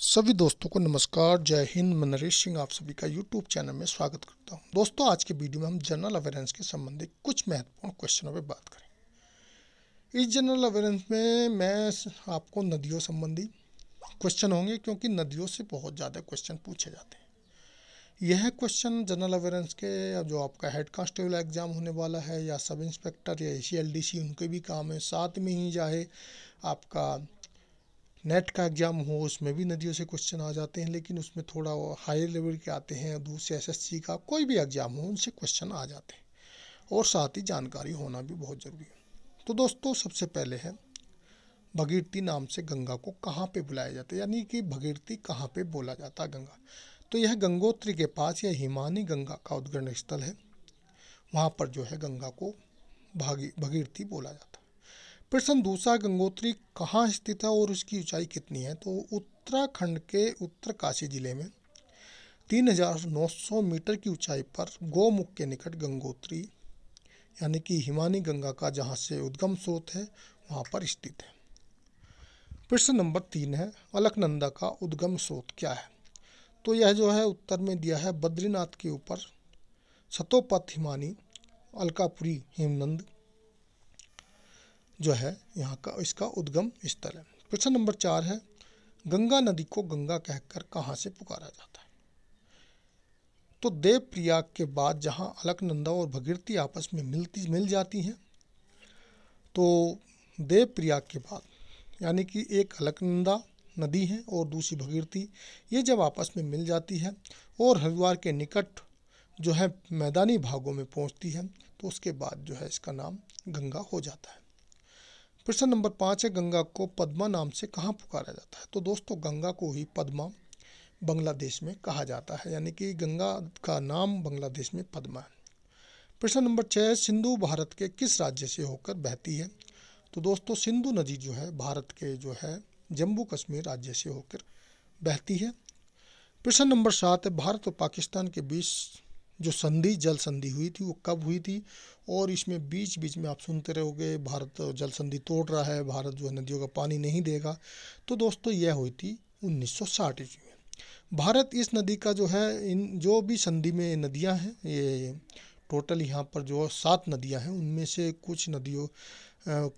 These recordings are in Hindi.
सभी दोस्तों को नमस्कार जय हिंद मैं नरेश सिंह आप सभी का यूट्यूब चैनल में स्वागत करता हूं दोस्तों आज के वीडियो में हम जनरल अवेयरेंस के संबंधित कुछ महत्वपूर्ण क्वेश्चनों पर बात करें इस जनरल अवेयरेंस में मैं आपको नदियों संबंधी क्वेश्चन होंगे क्योंकि नदियों से बहुत ज़्यादा क्वेश्चन पूछे जाते हैं यह क्वेश्चन जनरल अवेयरेंस के जो आपका हेड कांस्टेबल एग्ज़ाम होने वाला है या सब इंस्पेक्टर या ए उनके भी काम है साथ में ही चाहे आपका नेट का एग्ज़ाम हो उसमें भी नदियों से क्वेश्चन आ जाते हैं लेकिन उसमें थोड़ा हायर लेवल के आते हैं दूसरे एसएससी का कोई भी एग्ज़ाम हो उनसे क्वेश्चन आ जाते हैं और साथ ही जानकारी होना भी बहुत ज़रूरी है तो दोस्तों सबसे पहले है भगीरथी नाम से गंगा को कहाँ पे बुलाया जाता है यानी कि भगीरथी कहाँ पे बोला जाता है गंगा तो यह गंगोत्री के पास यह हिमानी गंगा का उद्गण स्थल है वहाँ पर जो है गंगा को भागी भगीरथी बोला जाता प्रश्न दूसरा गंगोत्री कहाँ स्थित है और उसकी ऊंचाई कितनी है तो उत्तराखंड के उत्तरकाशी जिले में 3,900 मीटर की ऊंचाई पर गोमुख के निकट गंगोत्री यानी कि हिमानी गंगा का जहाँ से उद्गम स्रोत है वहाँ पर स्थित है प्रश्न नंबर तीन है अलकनंदा का उद्गम स्रोत क्या है तो यह जो है उत्तर में दिया है बद्रीनाथ के ऊपर सतोपथ हिमानी अलकापुरी हिमनंद जो है यहाँ का इसका उद्गम स्थल है प्रश्न नंबर चार है गंगा नदी को गंगा कहकर कहाँ से पुकारा जाता है तो देव प्रयाग के बाद जहाँ अलकनंदा और भगीरथी आपस में मिलती मिल जाती हैं तो देव प्रयाग के बाद यानी कि एक अलकनंदा नदी है और दूसरी भगीरथी ये जब आपस में मिल जाती है और हरिद्वार के निकट जो है मैदानी भागों में पहुँचती है तो उसके बाद जो है इसका नाम गंगा हो जाता है प्रश्न नंबर पाँच है गंगा को पद्मा नाम से कहाँ पुकारा जाता है तो दोस्तों गंगा को ही पद्मा बांग्लादेश में कहा जाता है यानी कि गंगा का नाम बांग्लादेश में पद्मा है प्रश्न नंबर छः सिंधु भारत के किस राज्य से होकर बहती है तो दोस्तों सिंधु नदी जो है भारत के जो है जम्मू कश्मीर राज्य से होकर बहती है प्रश्न नंबर सात भारत और पाकिस्तान के बीच जो संधि जल संधि हुई थी वो कब हुई थी और इसमें बीच बीच में आप सुनते रहोगे भारत जल संधि तोड़ रहा है भारत जो है नदियों का पानी नहीं देगा तो दोस्तों यह हुई थी उन्नीस सौ में भारत इस नदी का जो है इन जो भी संधि में नदियां हैं ये टोटल यहाँ पर जो सात नदियां हैं उनमें से कुछ नदियों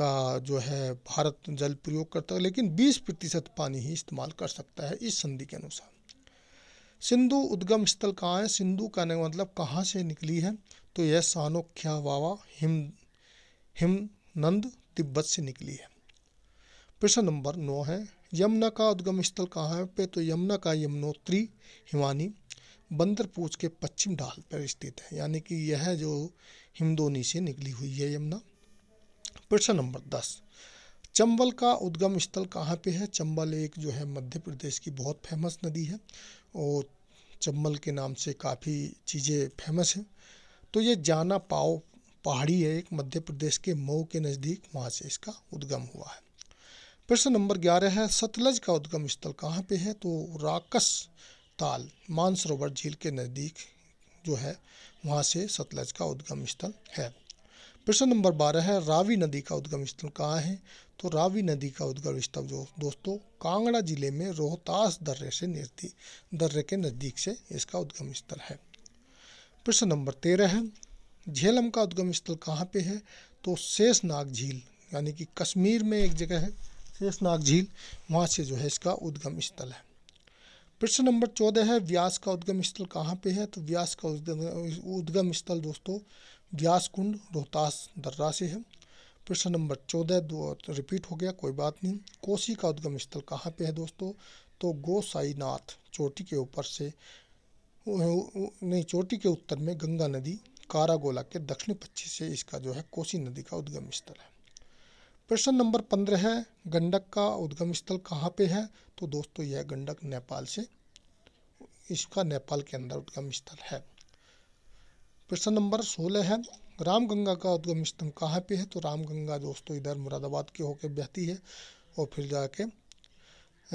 का जो है भारत जल प्रयोग करता है लेकिन 20 प्रतिशत पानी ही इस्तेमाल कर सकता है इस संधि के अनुसार सिंधु उद्गम स्थल कहाँ है सिंधु का मतलब कहाँ से निकली है तो यह सानोख्या वावा हिम हिमनंद तिब्बत से निकली है प्रश्न नंबर नौ है यमुना का उद्गम स्थल कहाँ पे तो यमुना का यमुनोत्री हिमानी पूछ के पश्चिम ढाल पर स्थित है यानी कि यह जो हिमदोनी से निकली हुई है यमुना प्रश्न नंबर दस चंबल का उद्गम स्थल कहाँ पे है चंबल एक जो है मध्य प्रदेश की बहुत फेमस नदी है वो चम्बल के नाम से काफ़ी चीज़ें फेमस हैं तो ये जाना पाओ पहाड़ी है एक मध्य प्रदेश के मऊ के नज़दीक वहाँ से इसका उद्गम हुआ है प्रश्न नंबर ग्यारह है सतलज का उद्गम स्थल कहाँ पे है तो राकस ताल मानसरोवर झील के नज़दीक जो है वहाँ से सतलज का उद्गम स्थल है प्रश्न नंबर बारह है रावी नदी का उद्गम स्थल कहाँ है तो रावी नदी का उद्गम स्थल जो दोस्तों कांगड़ा जिले में रोहतास दर्रे से दर्रे के नज़दीक से इसका उद्गम स्थल है प्रश्न नंबर तेरह है झेलम का उद्गम स्थल कहाँ पे है तो शेषनाग झील यानी कि कश्मीर में एक जगह है शेषनाग झील वहाँ से जो है इसका उद्गम स्थल है प्रश्न नंबर चौदह है व्यास का उद्गम स्थल कहाँ पे है तो व्यास का उद्गम उद्गम स्थल दोस्तों व्यास कुंड रोहतास दर्रा से है प्रश्न नंबर चौदह दो रिपीट हो गया कोई बात नहीं कोसी का उद्गम स्थल कहाँ पे है दोस्तों तो गोसाईनाथ चोटी के ऊपर से नहीं चोटी के उत्तर में गंगा नदी कारागोला के दक्षिणी पश्चिम से इसका जो है कोसी नदी का उद्गम स्थल है प्रश्न नंबर पंद्रह है गंडक का उद्गम स्थल कहाँ पे है तो दोस्तों यह गंडक नेपाल से इसका नेपाल के अंदर उद्गम स्थल है प्रश्न नंबर सोलह है रामगंगा का उद्गम स्थल कहाँ पे है तो रामगंगा दोस्तों इधर मुरादाबाद के होके बहती है और फिर जाके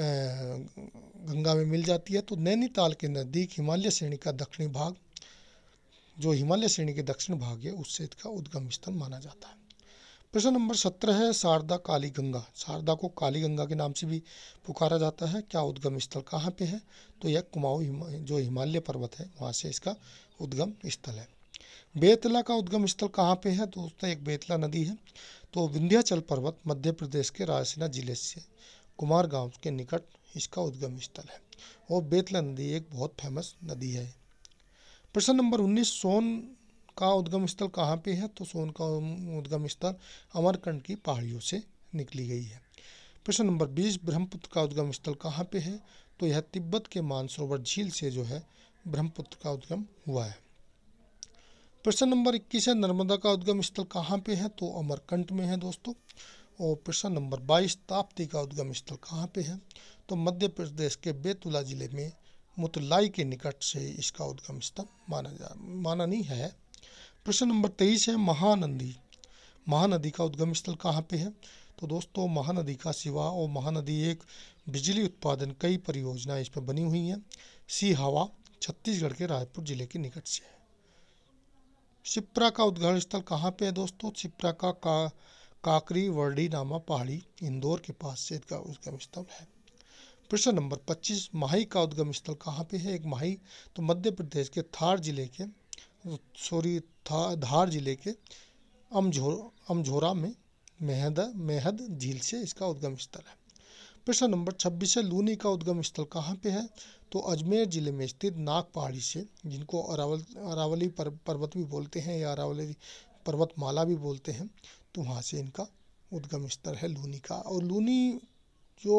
गंगा में मिल जाती है तो नैनीताल के नज़दीक हिमालय श्रेणी का दक्षिणी भाग जो हिमालय श्रेणी के दक्षिण भाग है उससे इसका उद्गम स्थल माना जाता है प्रश्न नंबर सत्रह है शारदा काली गंगा शारदा को काली गंगा के नाम से भी पुकारा जाता है क्या उद्गम स्थल कहाँ पे है तो यह कुमाऊँ हिमा, जो हिमालय पर्वत है वहाँ से इसका उद्गम स्थल है बेतला का उद्गम स्थल कहाँ पे है दोस्तों एक बेतला नदी है तो विंध्याचल पर्वत मध्य प्रदेश के रायसेना जिले से कुमार गांव के निकट इसका उद्गम स्थल है और बेतला नदी एक बहुत फेमस नदी है प्रश्न नंबर उन्नीस सोन का उद्गम स्थल कहाँ पे है तो सोन का उद्गम स्थल अमरकंड की पहाड़ियों से निकली गई है प्रश्न नंबर बीस ब्रह्मपुत्र का उद्गम स्थल कहाँ पे है तो यह तिब्बत के मानसरोवर झील से जो है ब्रह्मपुत्र का उद्गम हुआ है प्रश्न नंबर 21 है नर्मदा का उद्गम स्थल कहाँ पे है तो अमरकंट में है दोस्तों और प्रश्न नंबर 22 ताप्ती का उद्गम स्थल कहाँ पे है तो मध्य प्रदेश के बेतुला जिले में मुतलाई के निकट से इसका उद्गम स्थल माना जा माना नहीं है प्रश्न नंबर तेईस है महानंदी महानदी का उद्गम स्थल कहाँ पे है तो दोस्तों महानदी का सिवा और महानदी एक बिजली उत्पादन कई परियोजनाएं इसमें बनी हुई हैं सी हवा छत्तीसगढ़ के रायपुर जिले के निकट से है शिप्रा का उद्घाटन स्थल कहाँ पे है दोस्तों शिप्रा का, का काकरी वर्डी नामा पहाड़ी इंदौर के पास से इसका उद्गम स्थल है प्रश्न नंबर 25 माही का उद्गम स्थल कहाँ पे है एक माही तो मध्य प्रदेश के थार जिले के सॉरी था धार जिले के अमझोर अमझोरा में मेहद मेहद झील से इसका उद्गम स्थल है प्रश्न नंबर 26 है लूनी का उद्गम स्थल कहाँ पे है तो अजमेर ज़िले में स्थित नाग पहाड़ी से जिनको अरावल अरावली पर, पर्वत भी बोलते हैं या अरावली पर्वतमाला भी बोलते हैं तो वहाँ से इनका उद्गम स्तर है लूनी का और लूनी जो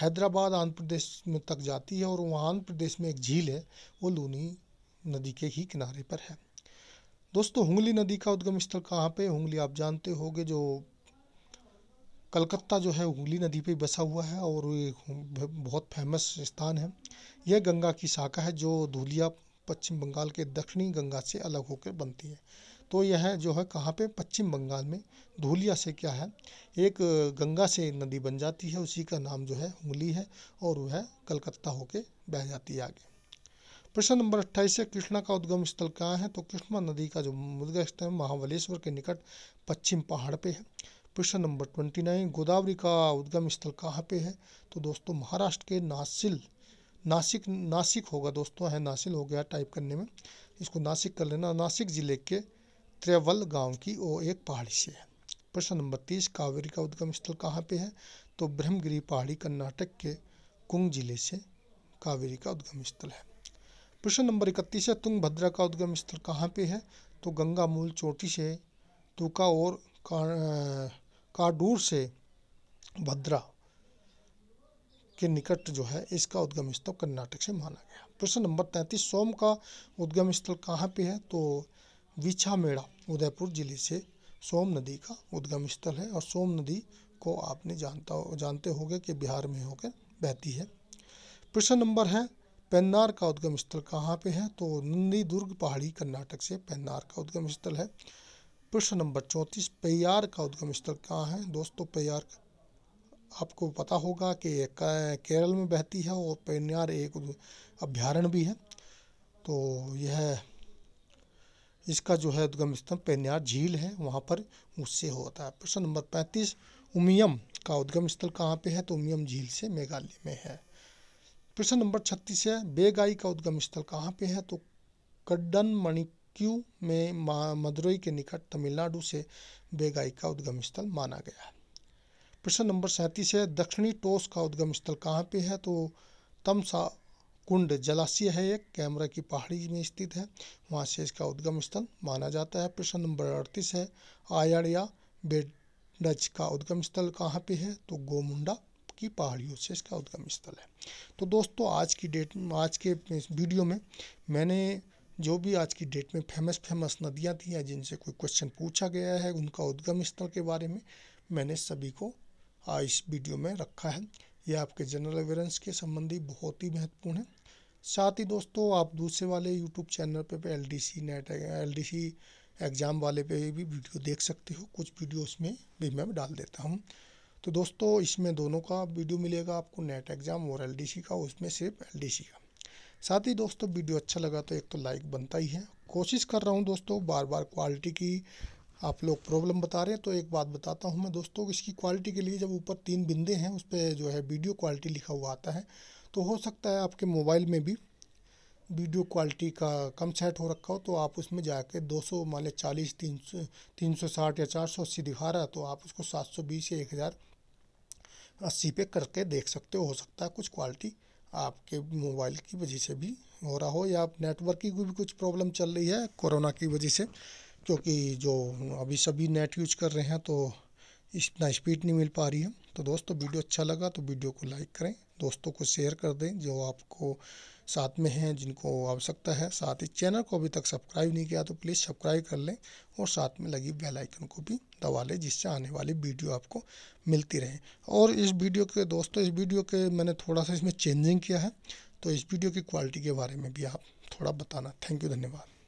हैदराबाद आंध्र प्रदेश में तक जाती है और वहाँ आंध्र प्रदेश में एक झील है वो लूनी नदी के ही किनारे पर है दोस्तों हुंगली नदी का उद्गम स्थल कहाँ पे हुंगली आप जानते होंगे जो कलकत्ता जो है हुगली नदी पे बसा हुआ है और ये बहुत फेमस स्थान है यह गंगा की शाखा है जो धूलिया पश्चिम बंगाल के दक्षिणी गंगा से अलग होकर बनती है तो यह जो है कहाँ पे पश्चिम बंगाल में धूलिया से क्या है एक गंगा से नदी बन जाती है उसी का नाम जो है हुगली है और वह कलकत्ता होकर बह जाती है आगे प्रश्न नंबर अट्ठाईस है कृष्णा का उद्गम स्थल कहाँ है तो कृष्णा नदी का जो उद्गम स्थल है महाबलेश्वर के निकट पश्चिम पहाड़ पे है प्रश्न नंबर ट्वेंटी नाइन गोदावरी का उद्गम स्थल कहाँ पे है तो दोस्तों महाराष्ट्र के नासिल नासिक नासिक होगा दोस्तों है नासिल हो गया टाइप करने में इसको नासिक कर लेना नासिक ज़िले के त्रेवल गांव की वो एक पहाड़ी से है प्रश्न नंबर तीस कावेरी का उद्गम स्थल कहाँ पे है तो ब्रह्मगिरी पहाड़ी कर्नाटक के कुंग जिले से कावेरी का उद्गम स्थल है प्रश्न नंबर इकतीस है तुंगभद्रा का उद्गम स्थल कहाँ पे है तो गंगा मूल चोटी से तुका और काडूर से भद्रा के निकट जो है इसका उद्गम स्थल कर्नाटक से माना गया प्रश्न नंबर तैंतीस सोम का उद्गम स्थल कहाँ पे है तो विछामेड़ा उदयपुर जिले से सोम नदी का उद्गम स्थल है और सोम नदी को आपने जानता हो जानते होंगे कि बिहार में होकर बहती है प्रश्न नंबर है पेन्नार का उद्गम स्थल कहाँ पे है तो नंदी दुर्ग पहाड़ी कर्नाटक से पेन्नार का उद्गम स्थल है प्रश्न नंबर चौंतीस पेयार का उद्गम स्थल कहाँ है दोस्तों पेयार आपको पता होगा कि केरल में बहती है और पेन्यार एक अभ्यारण्य भी है तो यह इसका जो है उद्गम स्थल पेन्यार झील है वहाँ पर उससे होता है प्रश्न नंबर पैंतीस उमियम का उद्गम स्थल कहाँ पे है तो उमियम झील से मेघालय में है प्रश्न नंबर छत्तीस है बेगाई का उद्गम स्थल कहाँ पे है तो कड्डन मणिक क्यू में मदुरई के निकट तमिलनाडु से बेगाई का उद्गम स्थल माना गया है प्रश्न नंबर सैंतीस है दक्षिणी टोस का उद्गम स्थल कहाँ पे है तो तमसा कुंड जलाशय है एक कैमरा की पहाड़ी में स्थित है वहाँ से इसका उद्गम स्थल माना जाता है प्रश्न नंबर अड़तीस है आयड़ बेडज का उद्गम स्थल कहाँ पे है तो गोमुंडा की पहाड़ियों से इसका उद्गम स्थल है तो दोस्तों आज की डेट आज के इस वीडियो में मैंने जो भी आज की डेट में फेमस फेमस नदियाँ थी या जिनसे कोई क्वेश्चन पूछा गया है उनका उद्गम स्थल के बारे में मैंने सभी को इस वीडियो में रखा है यह आपके जनरल अवेयरेंस के संबंधी बहुत ही महत्वपूर्ण है साथ ही दोस्तों आप दूसरे वाले यूट्यूब चैनल पर L D C net L D C exam वाले पे भी वीडियो देख सकते हो कुछ वीडियो उसमें भी मैं डाल देता हूँ तो दोस्तों इसमें दोनों का वीडियो मिलेगा आपको नेट एग्ज़ाम और एल डी सी का उसमें सिर्फ एल डी सी का साथ ही दोस्तों वीडियो अच्छा लगा तो एक तो लाइक बनता ही है कोशिश कर रहा हूँ दोस्तों बार बार क्वालिटी की आप लोग प्रॉब्लम बता रहे हैं तो एक बात बताता हूँ मैं दोस्तों इसकी क्वालिटी के लिए जब ऊपर तीन बिंदे हैं उस पर जो है वीडियो क्वालिटी लिखा हुआ आता है तो हो सकता है आपके मोबाइल में भी वीडियो क्वालिटी का कम सेट हो रखा हो तो आप उसमें जाके 200 मान लें चालीस तीन सौ तीन सौ साठ या चार सौ अस्सी दिखा रहा है तो आप उसको सात सौ बीस या एक हज़ार अस्सी पे करके देख सकते हो हो सकता है कुछ क्वालिटी आपके मोबाइल की वजह से भी हो रहा हो या आप नेटवर्क की भी कुछ प्रॉब्लम चल रही है कोरोना की वजह से क्योंकि जो अभी सभी नेट यूज कर रहे हैं तो इतना स्पीड नहीं मिल पा रही है तो दोस्तों वीडियो अच्छा लगा तो वीडियो को लाइक करें दोस्तों को शेयर कर दें जो आपको साथ में हैं जिनको आवश्यकता है साथ ही चैनल को अभी तक सब्सक्राइब नहीं किया तो प्लीज़ सब्सक्राइब कर लें और साथ में लगी बेल आइकन को भी दबा लें जिससे आने वाली वीडियो आपको मिलती रहे और इस वीडियो के दोस्तों इस वीडियो के मैंने थोड़ा सा इसमें चेंजिंग किया है तो इस वीडियो की क्वालिटी के बारे में भी आप थोड़ा बताना थैंक यू धन्यवाद